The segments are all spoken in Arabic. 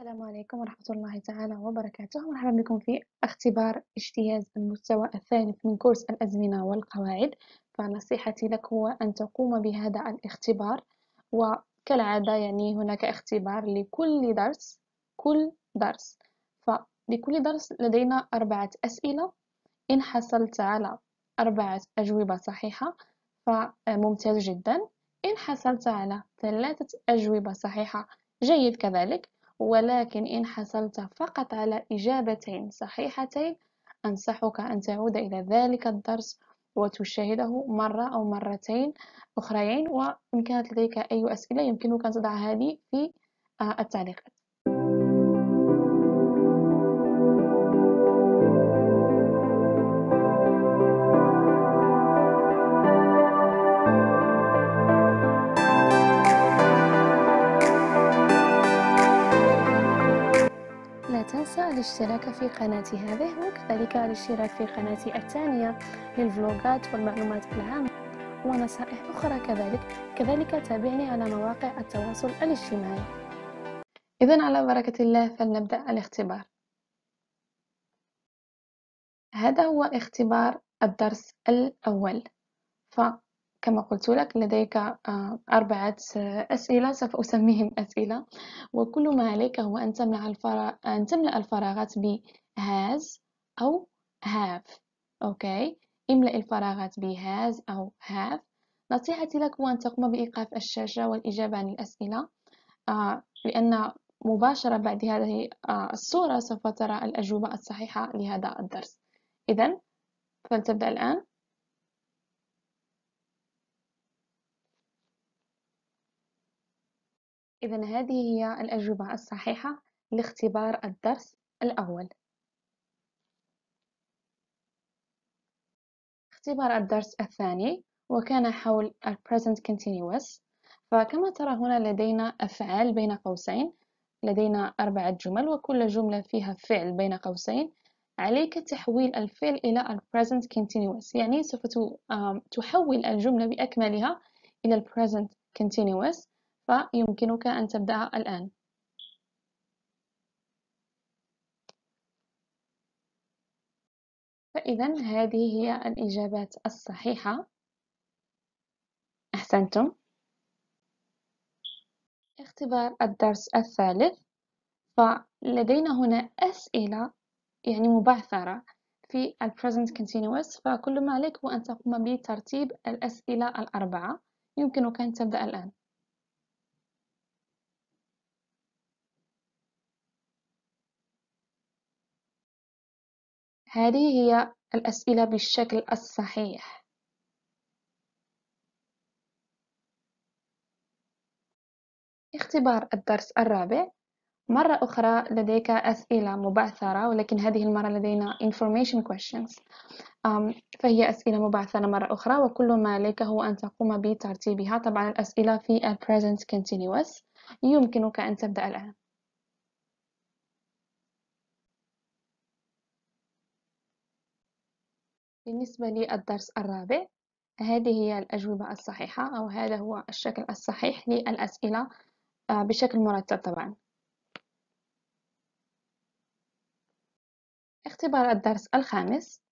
السلام عليكم ورحمة الله تعالى وبركاته مرحبا بكم في اختبار اجتياز المستوى الثالث من كورس الأزمنة والقواعد فنصيحتي لك هو أن تقوم بهذا الاختبار وكالعادة يعني هناك اختبار لكل درس كل درس فلكل درس لدينا أربعة أسئلة إن حصلت على أربعة أجوبة صحيحة فممتاز جدا إن حصلت على ثلاثة أجوبة صحيحة جيد كذلك ولكن إن حصلت فقط على إجابتين صحيحتين أنصحك أن تعود إلى ذلك الدرس وتشاهده مرة أو مرتين أخرين وإن كانت لديك أي أسئلة يمكنك أن تضع هذه في آه، التعليقات تنسى الاشتراك في قناتي هذه وكذلك الاشتراك في قناتي الثانية للفلوغات والمعلومات العامة ونصائح أخرى كذلك كذلك تابعني على مواقع التواصل الاجتماعي إذا على بركة الله فلنبدأ الاختبار هذا هو اختبار الدرس الأول ف كما قلت لك لديك آه، أربعة أسئلة سوف أسميهم أسئلة وكل ما عليك هو أن تملأ, الفراغ... أن تملأ الفراغات ب has أو have أوكي املأ الفراغات ب has أو have نصيحتي لك هو أن تقوم بإيقاف الشاشة والإجابة عن الأسئلة آه، لأن مباشرة بعد هذه آه، الصورة سوف ترى الأجوبة الصحيحة لهذا الدرس إذا فلتبدأ الآن إذا هذه هي الأجوبة الصحيحة لاختبار الدرس الأول اختبار الدرس الثاني وكان حول الـ present continuous فكما ترى هنا لدينا أفعال بين قوسين لدينا أربعة جمل وكل جملة فيها فعل بين قوسين عليك تحويل الفعل إلى الـ present continuous يعني سوف تحول الجملة بأكملها إلى الـ present continuous فيمكنك أن تبدأ الآن. فإذا هذه هي الإجابات الصحيحة أحسنتم اختبار الدرس الثالث فلدينا هنا أسئلة يعني مبعثرة في الـ Present Continuous فكل ما عليك هو أن تقوم بترتيب الأسئلة الأربعة يمكنك أن تبدأ الآن هذه هي الأسئلة بالشكل الصحيح. اختبار الدرس الرابع مرة أخرى لديك أسئلة مبعثرة ولكن هذه المرة لدينا information questions فهي أسئلة مبعثرة مرة أخرى وكل ما عليك هو أن تقوم بترتيبها طبعا الأسئلة في present continuous يمكنك أن تبدأ الآن بالنسبة للدرس الرابع هذه هي الأجوبة الصحيحة أو هذا هو الشكل الصحيح للأسئلة آه، بشكل مرتب طبعا اختبار الدرس الخامس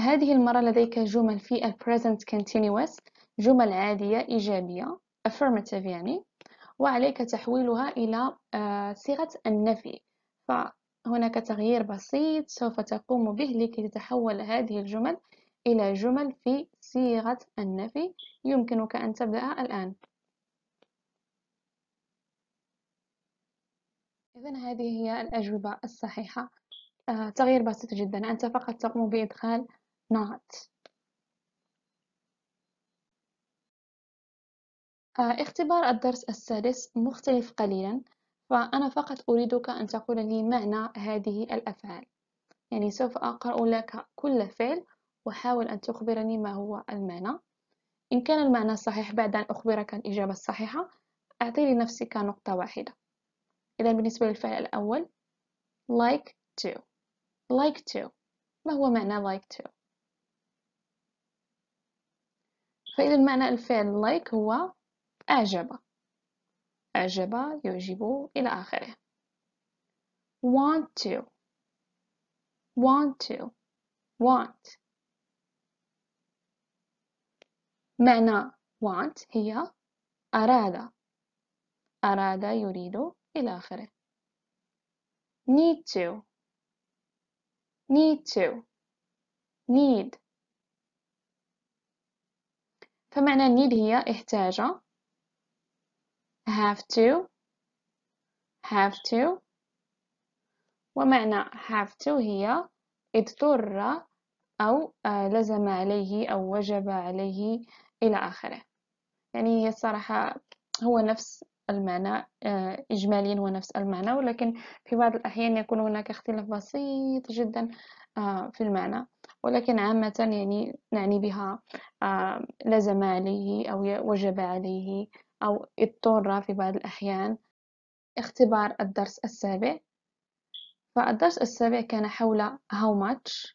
هذه المرة لديك جمل في الـ present continuous جمل عادية إيجابية affirmative يعني وعليك تحويلها إلى آه، صيغة النفي هناك تغيير بسيط سوف تقوم به لكي تتحول هذه الجمل إلى جمل في صيغة النفي يمكنك أن تبدأ الآن إذا هذه هي الأجوبة الصحيحة آه، تغيير بسيط جدا أنت فقط تقوم بإدخال not آه، اختبار الدرس السادس مختلف قليلا فأنا فقط أريدك أن تقول لي معنى هذه الأفعال يعني سوف أقرأ لك كل فعل وحاول أن تخبرني ما هو المعنى إن كان المعنى صحيح بعد أن أخبرك الإجابة الصحيحة أعطي لنفسك نقطة واحدة إذا بالنسبة للفعل الأول like to like to ما هو معنى like to فإذا معنى الفعل like هو أعجب أعجب يعجب إلى آخره want to want to want معنى want هي أراد أراد يريد إلى آخره need to need to need فمعنى need هي احتاج have to have to ومعنى have to هي اضطر أو آه، لزم عليه أو وجب عليه إلى آخره يعني هي الصراحة هو نفس المعنى آه، إجماليا هو نفس المعنى ولكن في بعض الأحيان يكون هناك اختلاف بسيط جدا آه، في المعنى ولكن عامة يعني نعني بها لزم عليه أو وجب عليه أو اضطر في بعض الأحيان اختبار الدرس السابع فالدرس السابع كان حول how much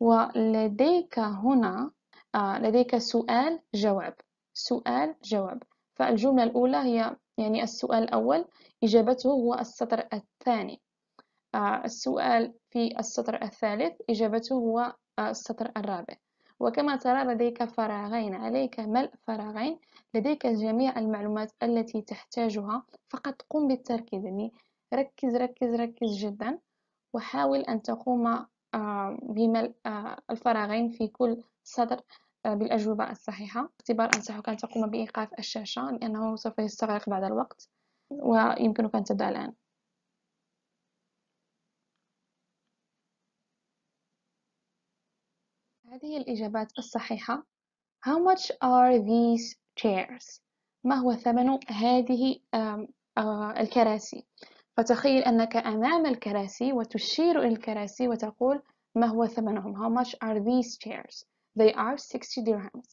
ولديك هنا آه، لديك سؤال جواب سؤال جواب فالجملة الأولى هي يعني السؤال الأول إجابته هو السطر الثاني آه، السؤال في السطر الثالث إجابته هو آه، السطر الرابع وكما ترى لديك فراغين عليك ملء فراغين لديك جميع المعلومات التي تحتاجها فقط قم بالتركيز يعني ركز ركز ركز جدا وحاول أن تقوم آه، بملء آه، الفراغين في كل سطر آه، بالأجوبة الصحيحة باعتبار أنصحك أن تقوم بإيقاف الشاشة لأنه سوف يستغرق بعض الوقت ويمكنك أن تبدأ الآن هذه الإجابات الصحيحة How much are these chairs؟ ما هو ثمن هذه الكراسي؟ فتخيل أنك أمام الكراسي وتشير إلى الكراسي وتقول ما هو ثمنهم How much are these chairs? They are 60 dirhams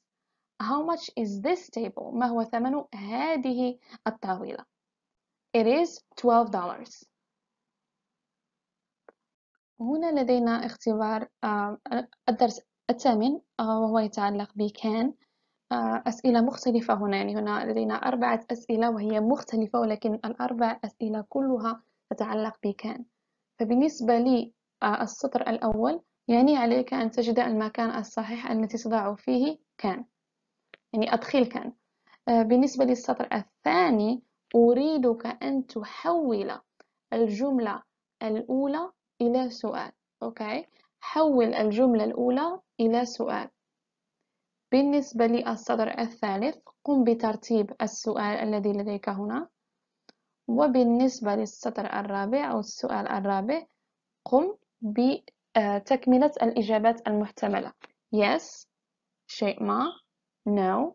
How much is this table? ما هو ثمن هذه الطاولة It is 12 dollars هنا لدينا اختبار الدرس الثامن آه، وهو يتعلق بكان آه، أسئلة مختلفة هنا يعني هنا لدينا أربعة أسئلة وهي مختلفة ولكن الأربع أسئلة كلها تتعلق بكان فبالنسبة لي آه، السطر الأول يعني عليك أن تجد المكان الصحيح التي تضع فيه كان يعني أدخل كان بالنسبة للسطر الثاني أريدك أن تحول الجملة الأولى إلى سؤال أوكي حول الجملة الأولى إلى سؤال بالنسبة للسطر الثالث قم بترتيب السؤال الذي لديك هنا وبالنسبة للسطر الرابع أو السؤال الرابع قم بتكملة الإجابات المحتملة yes شيء ما no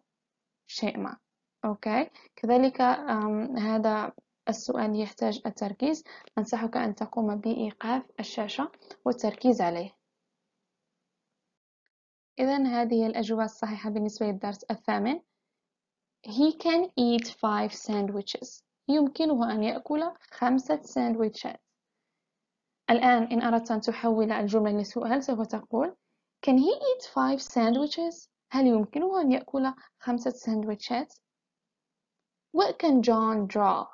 شيء ما أوكي كذلك هذا السؤال يحتاج التركيز أنصحك أن تقوم بإيقاف الشاشة والتركيز عليه إذا هذه هي الأجوبة الصحيحة بالنسبة للدرس الثامن He can eat five sandwiches يمكنه أن يأكل خمسة ساندويتشات الآن إن أردت أن تحول الجمل لسؤال سوف تقول Can he eat five sandwiches? هل يمكنه أن يأكل خمسة ساندويتشات؟ What can John draw?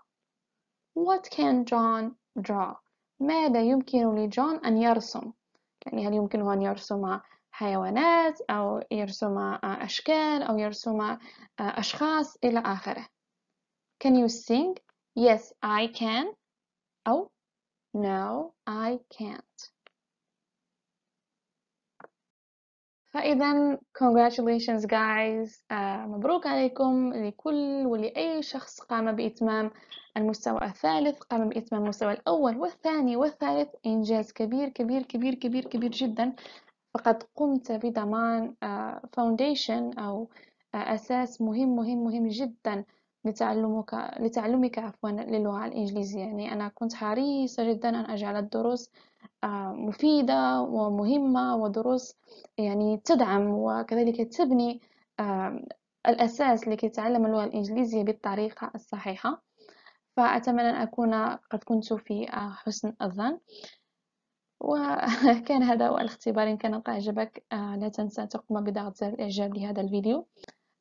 What can John draw? ماذا يمكن لجون أن يرسم؟ يعني هل يمكنه أن يرسم حيوانات أو يرسم أشكال أو يرسم أشخاص إلى آخره Can you sing? Yes, I can أو No, I can't فإذا congratulations guys آه، مبروك عليكم لكل ولأي شخص قام بإتمام المستوى الثالث قام بإتمام المستوى الأول والثاني والثالث إنجاز كبير كبير كبير كبير كبير جدا فقد قمت بضمان فاونديشن آه، أو آه، أساس مهم مهم مهم جدا لتعلمك لتعلمك عفوا للغة الإنجليزية يعني أنا كنت حريصة جدا أن أجعل الدروس آه، مفيدة ومهمة ودروس يعني تدعم وكذلك تبني الأساس لكي تعلم اللغة الإنجليزية بالطريقة الصحيحة فأتمنى أن أكون قد كنت في حسن الظن وكان هذا هو الاختبار إن كان القاء عجبك آه، لا تنسى تقوم بضغط زر الإعجاب لهذا الفيديو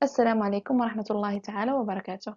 السلام عليكم ورحمة الله تعالى وبركاته